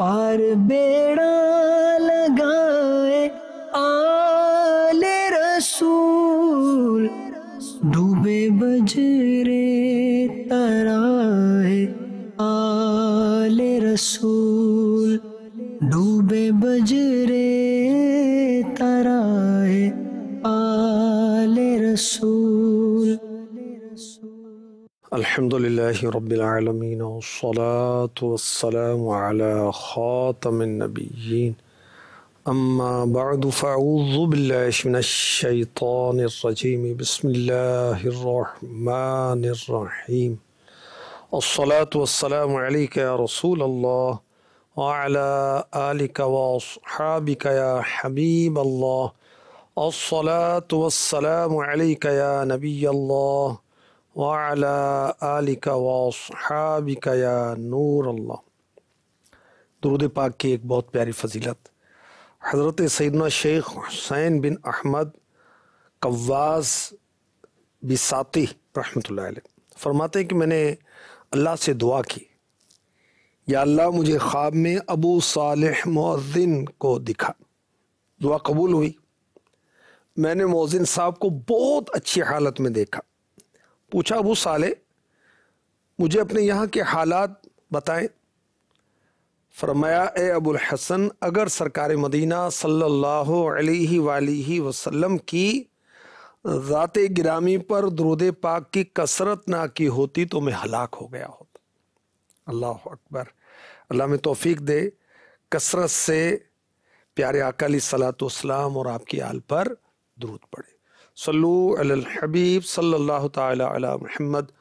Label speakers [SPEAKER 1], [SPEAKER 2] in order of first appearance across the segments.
[SPEAKER 1] पार बेड़ा लगाए आले रसूल डूबे बजरे तराए आले रसूल
[SPEAKER 2] الحمد لله رب العالمين والصلاة والسلام على خاتم النبيين أما بعد فأعوذ بالله من الشيطان الرجيم بسم الله الرحمن الرحيم الصلاة والسلام عليك يا رسول الله وعلى آلك وأصحابك يا حبيب الله الصلاة والسلام عليك يا نبي الله वाला आलिका वाबिका या नूर अल्लाह दरूद पाक की एक बहुत प्यारी फजीलत हज़रत सैदना शेख हुसैन बिन अहमद कव्वास बिसाती रहमत फरमाते हैं कि मैंने अल्लाह से दुआ की या अल्लाह मुझे ख्वाब में अबू सालह मोजिन को दिखा दुआ कबूल हुई मैंने मोजिन साहब को बहुत अच्छी हालत में देखा पूछा अबू साले मुझे अपने यहाँ के हालात बताएं फरमाया ए अबुल हसन अगर सरकार मदीना सल्लल्लाहु अलैहि वाली वसल्लम की ज़ात गिरामी पर दरुद पाक की कसरत ना की होती तो मैं हलाक हो गया होता अल्लाह अकबर अल्लाह में तोफ़ी दे कसरत से प्यारे अकाली सलात और आपकी आल पर दरूद पड़े सल्लूबीब सल्ला तहमद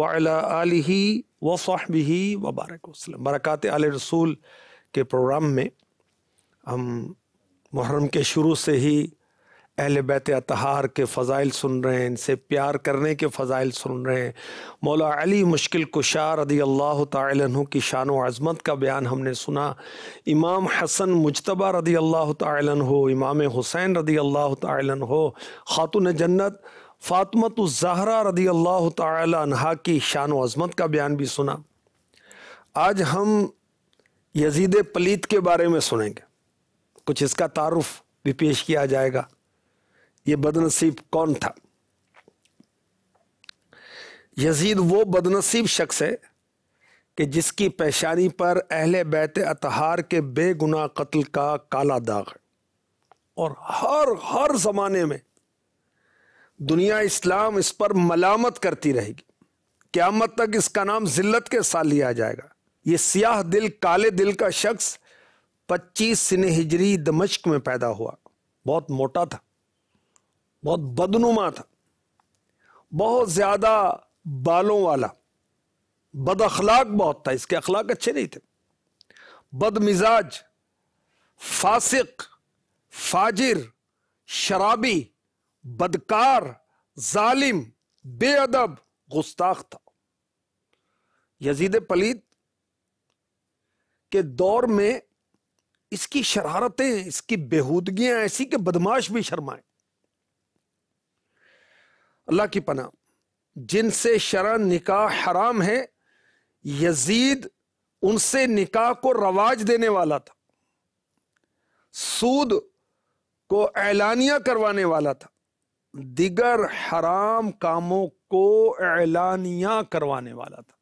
[SPEAKER 2] वही वसाहबी वबारक वसलम बरक़ात आल रसूल के प्रोग्राम में हम मुहर्रम के शुरू से ही अहल बैत अतहार के फ़ज़ाइल सुन रहे हैं इनसे प्यार करने के फ़ज़ाइल सुन रहे हैं मौला अली मुश्किल कुशार रदी अल्लाह तु की शान अज़मत का बयान हमने सुना इमाम हसन मुशतबा रदी अल्लाह हो इमाम हुसैन रदी अल्लाह हो ख़ातुन जन्नत फ़ातमत ज़हरा रदी अल्लाह तहा की शान अज़मत का बयान भी सुना आज हम यजीद पलीत के बारे में सुनेंगे कुछ इसका तारफ़ भी पेश किया जाएगा ये बदनसीब कौन था यजीद वो बदनसीब शख्स है कि जिसकी पेशानी पर अहल बैत अतहार के बेगुनाह कत्ल का काला दाग है और हर हर ज़माने में दुनिया इस्लाम इस पर मलामत करती रहेगी क़्यामत तक इसका नाम जिल्लत के साथ लिया जाएगा ये सियाह दिल काले दिल का शख्स 25 सिन हिजरी दमश्क में पैदा हुआ बहुत मोटा था बहुत बदनुमा था बहुत ज्यादा बालों वाला बद अखलाक बहुत था इसके अखलाक अच्छे नहीं थे बदमिजाज फासिक फाजिर शराबी बदकार जालिम बेअदब गुस्ताख था यजीद पलीत के दौर में इसकी शरारतें इसकी बेहूदगियां ऐसी कि बदमाश भी शर्माए अल्लाह की पना जिनसे शरा निकाह हराम है यजीद उनसे निकाह को रवाज देने वाला था सूद को ऐलानिया करवाने वाला था दिगर हराम कामों को ऐलानिया करवाने वाला था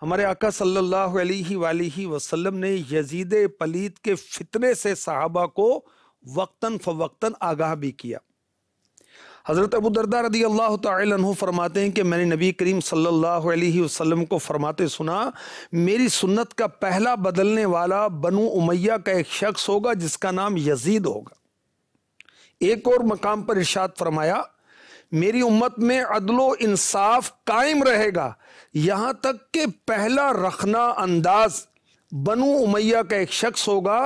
[SPEAKER 2] हमारे आका सल्लल्लाहु अलैहि वसल्लम ने यजीद पलीत के फितने से साहबा को वक्तन फवक्तन आगाह भी किया हज़रत अबू दरदा रदी अल्लाह तु फरमाते हैं कि मैंने नबी करीम सल्लल्लाहु अलैहि वसल्लम को फरमाते सुना मेरी सुन्नत का पहला बदलने वाला बनु उमैया का एक शख्स होगा जिसका नाम यजीद होगा एक और मकाम पर इर्शाद फरमाया मेरी उम्मत में अदलो इंसाफ कायम रहेगा यहाँ तक कि पहला रखना अंदाज बनु उमैया का एक शख्स होगा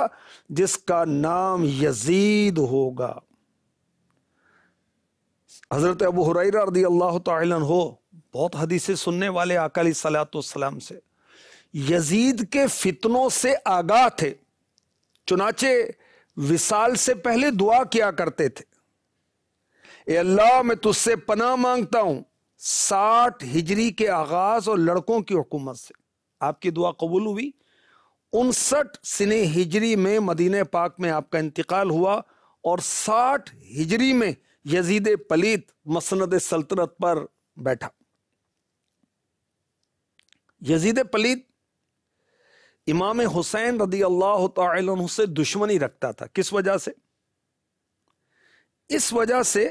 [SPEAKER 2] जिसका नाम यजीद होगा हज़रत अबू हुरैरा रदी अल्लाह तन हो बहुत हदीसें सुनने वाले अकाली सलाम से यजीद के फितनों से आगाह थे चुनाचे विसाल से पहले दुआ किया करते थे ए अल्लाह मैं तुझसे पनाह मांगता हूं साठ हिजरी के आगाज और लड़कों की हुकूमत से आपकी दुआ कबूल हुई उनसठ सिने हिजरी में मदीने पाक में आपका इंतकाल हुआ और साठ हिजरी में यजीद पलीत मसनद सल्तनत पर बैठा यजीद पलीत इमाम हुसैन रदी अल्लाह तु से दुश्मनी रखता था किस वजह से इस वजह से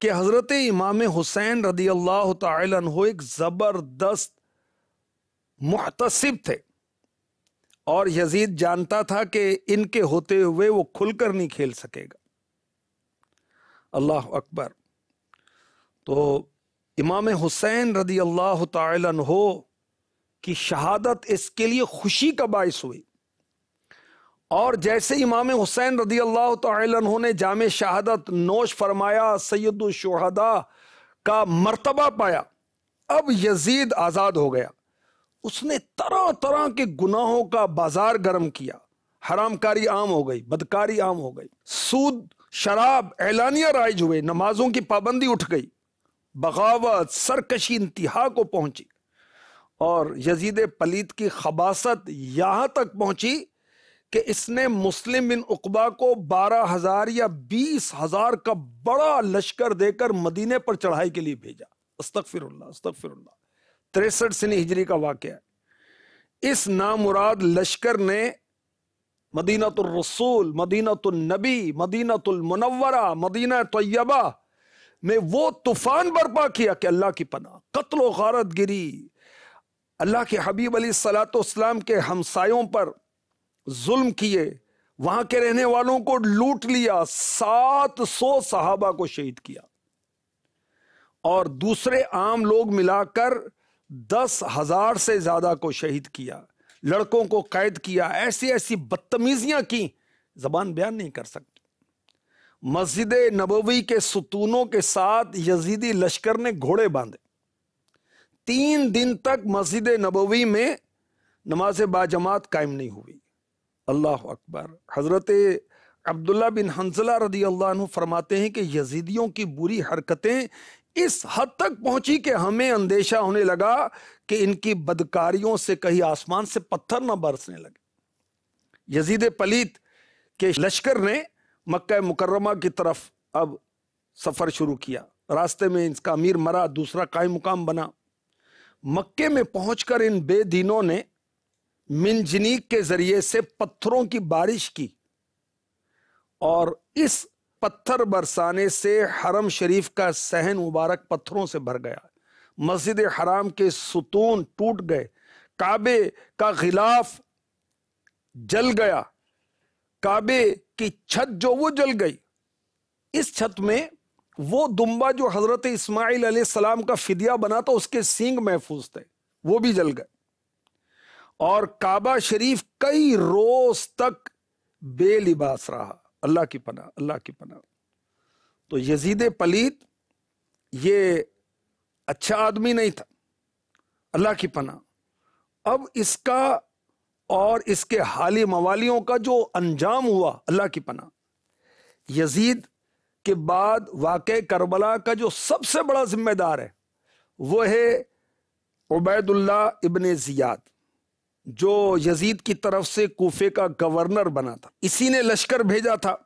[SPEAKER 2] कि हज़रत इमाम हुसैन रदी अल्लाह तु एक ज़बरदस्त मुहतसिब थे और यजीद जानता था कि इनके होते हुए वो खुलकर नहीं खेल सकेगा अल्लाह अकबर तो इमाम हुसैन रदी अल्लाह हो की शहादत इसके लिए खुशी का बायस हुई और जैसे इमाम हुसैन रदी अल्लाह तन ने जाम शहादत नोश फरमाया सैदुलशहदा का मर्तबा पाया अब यजीद आज़ाद हो गया उसने तरह तरह के गुनाहों का बाजार गर्म किया हरामकारी आम हो गई बदकारी आम हो गई सूद शराब ऐलानिया राइज हुए नमाजों की पाबंदी उठ गई बगावत सरकशी इंतहा को पहुंची और यजीद पलीत की खबासत यहां तक पहुंची कि इसने मुस्लिम बिन उकबा को बारह हजार या बीस हजार का बड़ा लश्कर देकर मदीने पर चढ़ाई के लिए भेजा अस्तफिर अस्तफिर तिरसठ सिनी हिजरी का वाक्य इस नामुराद लश्कर ने मदीनतरसूल मदीनतुलनबी मदीनतुलमनवरा मदीना तय्यबा में वो तूफान बर्पा किया कि अल्लाह की पना कत्ल गारत गिरी अल्लाह के हबीब अली सलाम के हमसायों पर जुल्म किए वहां के रहने वालों को लूट लिया सात सौ सहाबा को शहीद किया और दूसरे आम लोग मिलाकर दस हजार से ज्यादा को शहीद किया लड़कों को कैद किया ऐसी ऐसी बदतमीजियां की जबान बयान नहीं कर सकती मस्जिद नबवी के सुतूनों के साथ यजीदी लश्कर ने घोड़े बांधे तीन दिन तक मस्जिद नबवी में नमाज बाजमात कायम नहीं हुई अल्लाह अकबर हज़रत अब्दुल्ला बिन हंसला रदी अल्लाह फरमाते हैं कि यजीदियों की बुरी हरकतें इस हद तक पहुंची कि हमें अंदेशा होने लगा कि इनकी बदकारियों से कहीं आसमान से पत्थर न बरसने लगे यजीद पलीत के लश्कर ने मक्का मुकर्रमा की तरफ अब सफ़र शुरू किया रास्ते में इसका अमीर मरा दूसरा कायम मुकाम बना मक्के में पहुंचकर इन बेदीनों ने मिनजनीक के जरिए से पत्थरों की बारिश की और इस पत्थर बरसाने से हरम शरीफ का सहन मुबारक पत्थरों से भर गया मस्जिद हराम के सुतून टूट गए काबे का खिलाफ जल गया काबे की छत जो वो जल गई इस छत में वो दुम्बा जो हज़रत इस्माईल सलाम का फिदिया बना था उसके सींग महफूज थे वो भी जल गए और काबा शरीफ कई रोज तक बेलिबास रहा अल्लाह की पना अल्लाह की पना तो यजीद पलीत ये अच्छा आदमी नहीं था अल्लाह की पना अब इसका और इसके हाली मवालियों का जो अंजाम हुआ अल्लाह की पना यजीद के बाद वाक़ करबला का जो सबसे बड़ा जिम्मेदार है वो है उबैदुल्ला इबन ज़ियाद जो यजीद की तरफ से कोफे का गवर्नर बना था इसी ने लश्कर भेजा था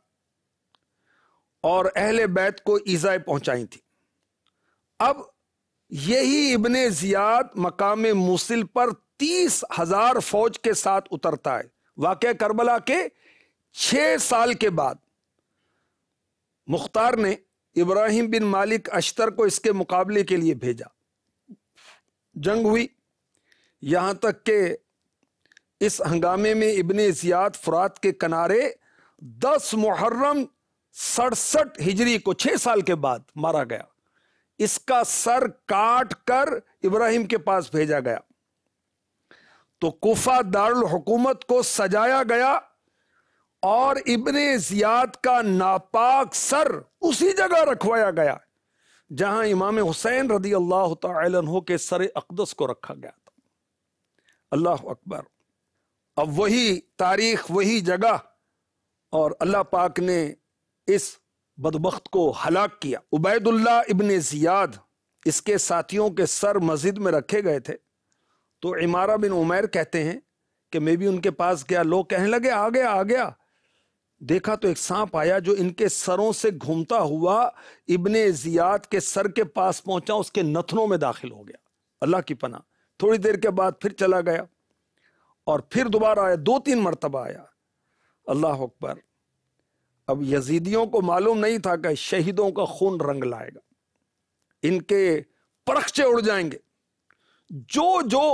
[SPEAKER 2] और अहले बैत को ईजाएं पहुंचाई थी अब यही इबन जियाद मकाम मुसिल पर तीस हजार फौज के साथ उतरता है वाक़ करबला के छह साल के बाद मुख्तार ने इब्राहिम बिन मालिक अश्तर को इसके मुकाबले के लिए भेजा जंग हुई यहां तक के इस हंगामे में इबन जियाद फुरात के किनारे दस मुहर्रम सड़सठ हिजरी को छह साल के बाद मारा गया इसका सर काट कर इब्राहिम के पास भेजा गया तो कुफा दारुल हुकूमत को सजाया गया और इबन जियाद का नापाक सर उसी जगह रखवाया गया जहां इमाम हुसैन रदी अल्लाह तहों के सर अकदस को रखा गया था अल्लाह अकबर अब वही तारीख वही जगह और अल्लाह पाक ने इस बदबخت को हलाक किया उबैदुल्ला इब्ने ज़ियाद इसके साथियों के सर मस्जिद में रखे गए थे तो इमारा बिन उमैर कहते हैं कि मैं भी उनके पास गया लोग कहने लगे आ गया आ गया देखा तो एक सांप आया जो इनके सरों से घूमता हुआ इबन ज़ियाद के सर के पास पहुंचा उसके नथनों में दाखिल हो गया अल्लाह की पना थोड़ी देर के बाद फिर चला गया और फिर दोबारा आया दो तीन मरतबा आया अल्लाह अकबर अब यजीदियों को मालूम नहीं था कि शहीदों का खून रंग लाएगा इनके परखचे उड़ जाएंगे जो जो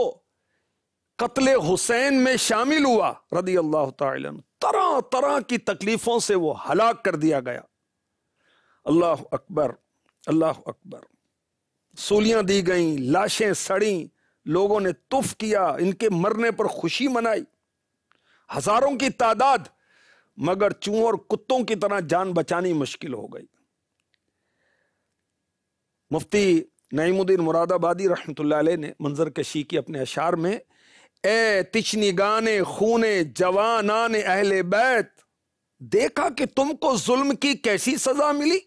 [SPEAKER 2] कत्ले हुसैन में शामिल हुआ रदी अल्लाह तरह तरह की तकलीफों से वो हलाक कर दिया गया अल्लाह अकबर अल्लाह अकबर सूलियां दी गईं लाशें सड़ी लोगों ने तुफ किया इनके मरने पर खुशी मनाई हजारों की तादाद मगर चूहों और कुत्तों की तरह जान बचानी मुश्किल हो गई मुफ्ती नईमुद्दीन मुरादाबादी रहमत ने मंजर कशी की अपने अशार में ए खूने जवान आने अहले बैत देखा कि तुमको जुल्म की कैसी सजा मिली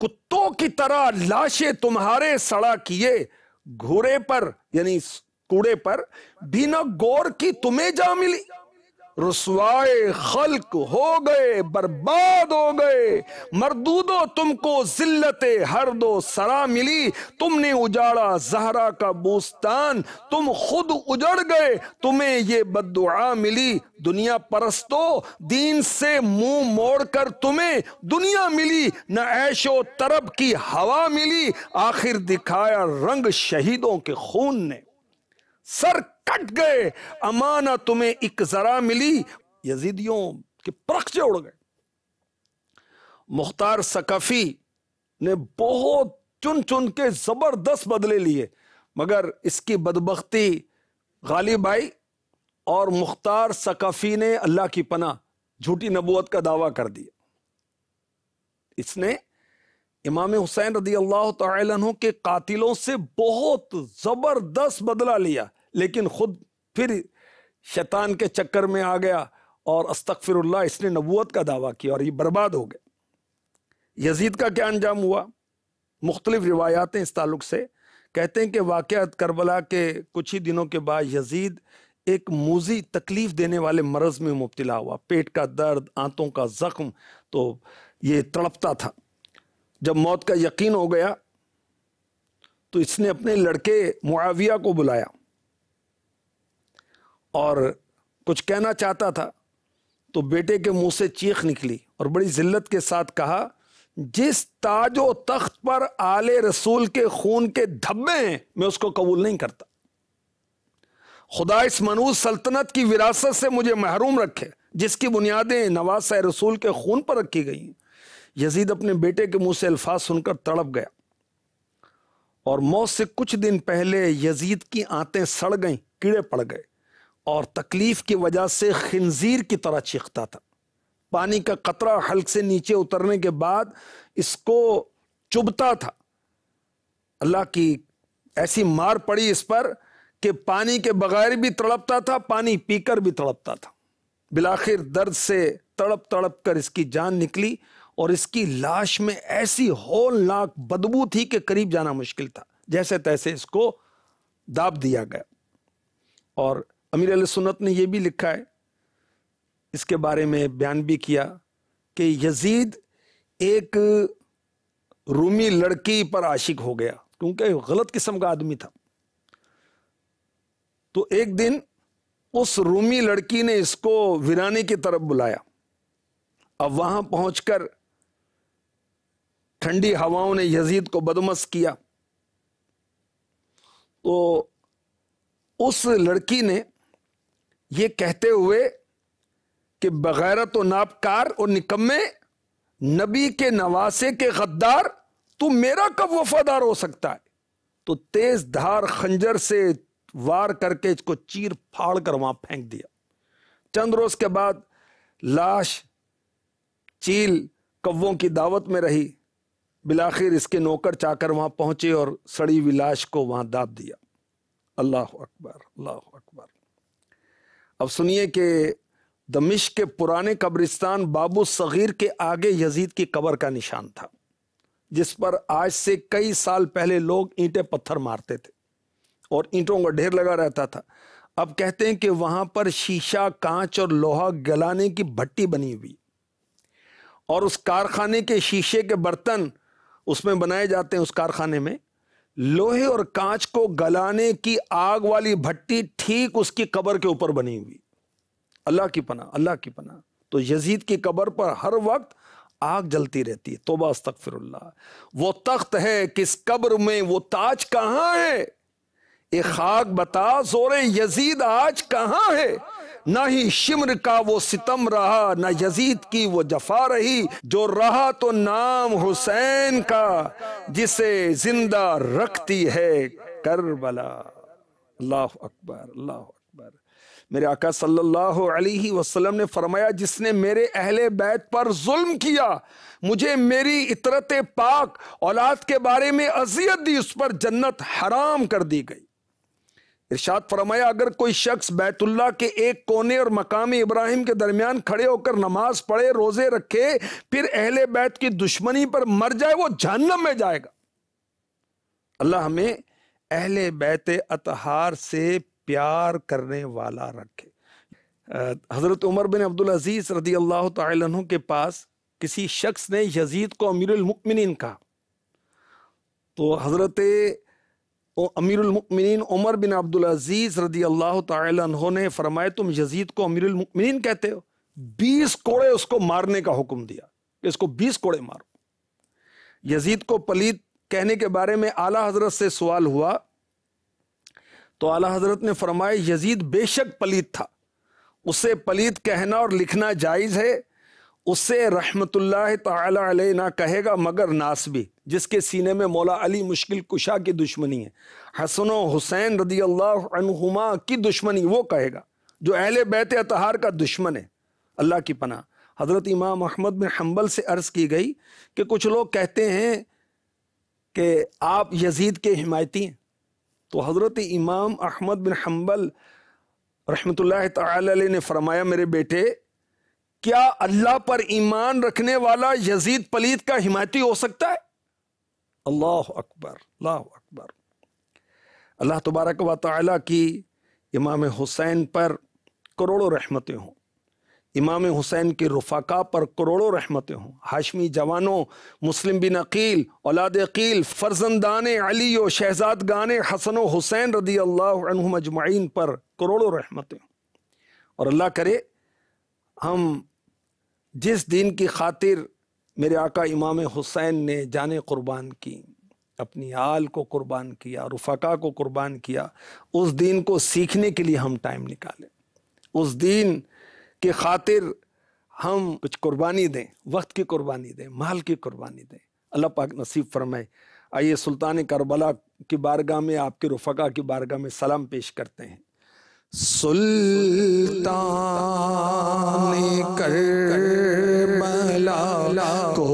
[SPEAKER 2] कुत्तों की तरह लाशें तुम्हारे सड़ा किए घोड़े पर यानी कूड़े पर बिना गौर की तुम्हें जा मिली रसवाए खल्क हो गए बर्बाद हो गए मरदूदो तुमको जिल्लत हर दो सरा मिली तुमने उजाड़ा जहरा का बूस्तान तुम खुद उजड़ गए तुम्हें ये बदुआ मिली दुनिया परस्तो दीन से मुंह मोड़ कर तुम्हें दुनिया मिली न ऐशो तरब की हवा मिली आखिर दिखाया रंग शहीदों के खून ने सर कट गए अमाना तुम्हें एक जरा मिली यजीदियों के से उड़ गए मुख्तार सकाफी ने बहुत चुन चुन के जबरदस्त बदले लिए मगर इसकी बदबख्ती गालिब आई और मुख्तार सकाफी ने अल्लाह की पना झूठी नबूत का दावा कर दिया इसने इमाम हुसैन रदी अल्लाह तु के कातिलों से बहुत ज़बरदस्त बदला लिया लेकिन खुद फिर शैतान के चक्कर में आ गया और अस्तकफिरल्ला इसने नबूत का दावा किया और ये बर्बाद हो गया यजीद का क्या अंजाम हुआ मुख्तलिफ रिवायातें इस ताल्लुक से कहते हैं कि वाक़ करबला के कुछ ही दिनों के बाद यजीद एक मोजी तकलीफ़ देने वाले मरज में मुबतला हुआ पेट का दर्द आंतों का ज़ख्म तो ये तड़पता था जब मौत का यकीन हो गया तो इसने अपने लड़के मुआविया को बुलाया और कुछ कहना चाहता था तो बेटे के मुंह से चीख निकली और बड़ी जिल्लत के साथ कहा जिस ताजो तख्त पर आले रसूल के खून के धब्बे हैं मैं उसको कबूल नहीं करता खुदा इस मनूज सल्तनत की विरासत से मुझे महरूम रखे जिसकी बुनियादें नवास रसूल के खून पर रखी गई हैं यजीद अपने बेटे के मुंह से अल्फाज सुनकर तड़प गया और मौत से कुछ दिन पहले यजीद की आंतें सड़ गईं कीड़े पड़ गए और तकलीफ की वजह से खंजीर की तरह चीखता था पानी का कतरा हल्क से नीचे उतरने के बाद इसको चुभता था अल्लाह की ऐसी मार पड़ी इस पर कि पानी के बगैर भी तड़पता था पानी पीकर भी तड़पता था बिलाखिर दर्द से तड़प तड़प कर इसकी जान निकली और इसकी लाश में ऐसी होलनाक बदबू थी कि करीब जाना मुश्किल था जैसे तैसे इसको दाब दिया गया और अमीर सुन्नत ने यह भी लिखा है इसके बारे में बयान भी किया कि यजीद एक रूमी लड़की पर आशिक हो गया क्योंकि गलत किस्म का आदमी था तो एक दिन उस रूमी लड़की ने इसको वीरानी की तरफ बुलाया अब वहां पहुंचकर ठंडी हवाओं ने यजीद को बदमस किया तो उस लड़की ने ये कहते हुए कि बगैर तो नापकार और निकम्मे नबी के नवासे के गद्दार तू मेरा कब वफादार हो सकता है तो तेज धार खंजर से वार करके इसको चीर फाड़ कर वहां फेंक दिया चंद रोज के बाद लाश चील कव्वों की दावत में रही बिलाखिर इसके नौकर चाकर वहां पहुंचे और सड़ी हुई लाश को वहां दाब दिया अल्लाह अकबर अल्लाह अकबर अब सुनिए कि दमिश के पुराने कब्रिस्तान बाबू सगीर के आगे यजीद की कबर का निशान था जिस पर आज से कई साल पहले लोग ईंटे पत्थर मारते थे और ईंटों का ढेर लगा रहता था अब कहते हैं कि वहां पर शीशा कांच और लोहा गलाने की भट्टी बनी हुई और उस कारखाने के शीशे के बर्तन उसमें बनाए जाते हैं उस कारखाने में लोहे और कांच को गलाने की आग वाली भट्टी ठीक उसकी कबर के ऊपर बनी हुई अल्लाह की पना अल्लाह की पना तो यजीद की कबर पर हर वक्त आग जलती रहती है तोबा फिर वो तख्त है किस कब्र में वो ताज कहाँ है एक खाक बता जोरे यजीद आज कहाँ है ना ही शिमर का वो सितम रहा ना यजीद की वो जफा रही जो रहा तो नाम हुसैन का जिसे जिंदा रखती है करबला अल्लाह अकबर अल्लाह अकबर मेरे आका सल्लल्लाहु अलैहि वसल्लम ने फरमाया जिसने मेरे अहले बैत पर जुल्म किया मुझे मेरी इतरत पाक औलाद के बारे में अजियत दी उस पर जन्नत हराम कर दी गई इरशाद फरमाया अगर कोई शख्स बैतुल्ला के एक कोने और मकाम इब्राहिम के दरमियान खड़े होकर नमाज पढ़े रोजे रखे फिर अहले बैत की दुश्मनी पर मर जाए वो जहन्नम में जाएगा अल्लाह हमें अहले बैत अतहार से प्यार करने वाला रखे हज़रत उमर बिन अब्दुल अजीज़ रदी अल्लाह तु के पास किसी शख्स ने यजीद को अमीरमिन कहा तो हज़रत अमीरमिन उमर बिन अब्दुलज़ीज़ रदी अल्लाह तहों ने तुम यजीद को अमीरमिन कहते हो बीस कोड़े उसको मारने का हुक्म दिया इसको बीस कोड़े मारो यजीद को पलीत कहने के बारे में आला हजरत से सवाल हुआ तो आला हजरत ने फरमाया यजीद बेशक पलीत था उसे पलीत कहना और लिखना जायज़ है उससे रहमतुल्लाह तआला ना कहेगा मगर नासबी जिसके सीने में मौला अली मुश्किल कुशा की दुश्मनी है हसन हुसैन रदी अल्लाहुमा की दुश्मनी वो कहेगा जो अहल बैत अतहार का दुश्मन है अल्लाह की पना हज़रत इमाम अहमद बिन हम्बल से अर्ज़ की गई कि कुछ लोग कहते हैं कि आप यजीद के हिमायती हैं तो हज़रत इमाम अहमद बिन हम्बल रहमत ने फरमाया मेरे बेटे क्या अल्लाह पर ईमान रखने वाला यजीद पलीत का हिमायती हो सकता है अल्लाह अकबर अल्लाह अकबर अल्लाह तबारक व ताली की इमाम हुसैन पर करोड़ों रहमतें हों इमाम हुसैन के रुफाका पर करोड़ों रहमतें हों हाशमी जवानों मुस्लिम बिन अकील औलाद अकील फ़र्जंदान अली व शहजाद गान हसन हुसैन रदी अल्लाह मजमाइन पर करोड़ों रहमतें हों और अल्लाह करे हम जिस दिन की खातिर मेरे आका इमाम हुसैन ने जान कुर्बान की अपनी आल को कुर्बान किया रुफका को कुर्बान किया उस दिन को सीखने के लिए हम टाइम निकालें उस दिन के खातिर हम कुछ कुर्बानी दें वक्त की कुर्बानी दें माल की कुर्बानी दें अल्लाह पाक नसीब फरमाए आइए सुल्तान करबला की बारगाह में आपके रुफका की बारगाह में सलाम पेश करते हैं
[SPEAKER 1] सुल्तान कर बला को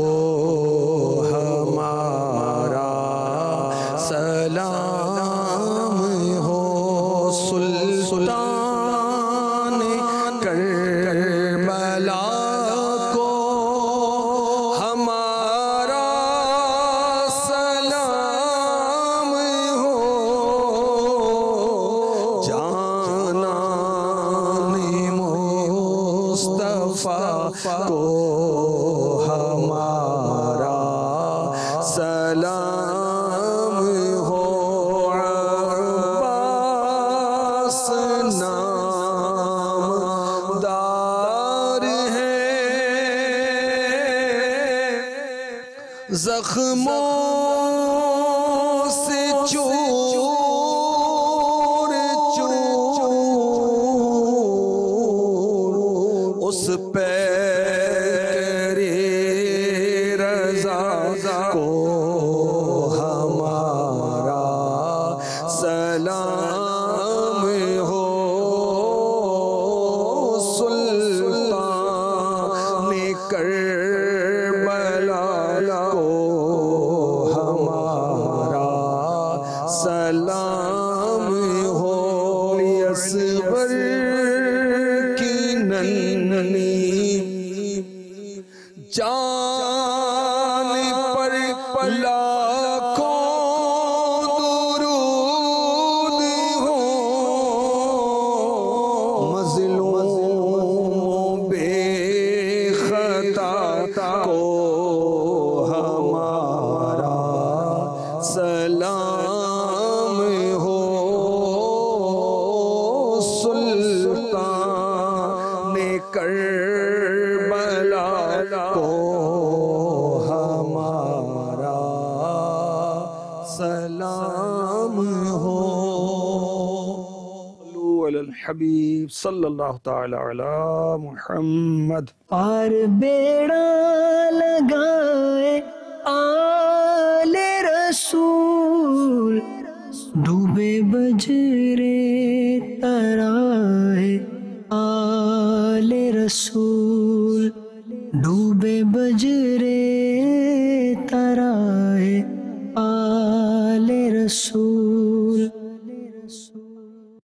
[SPEAKER 1] जख्मों से चो सलाम हो असबर की नन्नी کو ہمارا سلام ہو علی الحبیب صلی اللہ تعالی علی محمد پار بیڑا لگائے آل رسول دوبے بجرے ترائے آل رسول डूबे बजरे तराए आले रसूल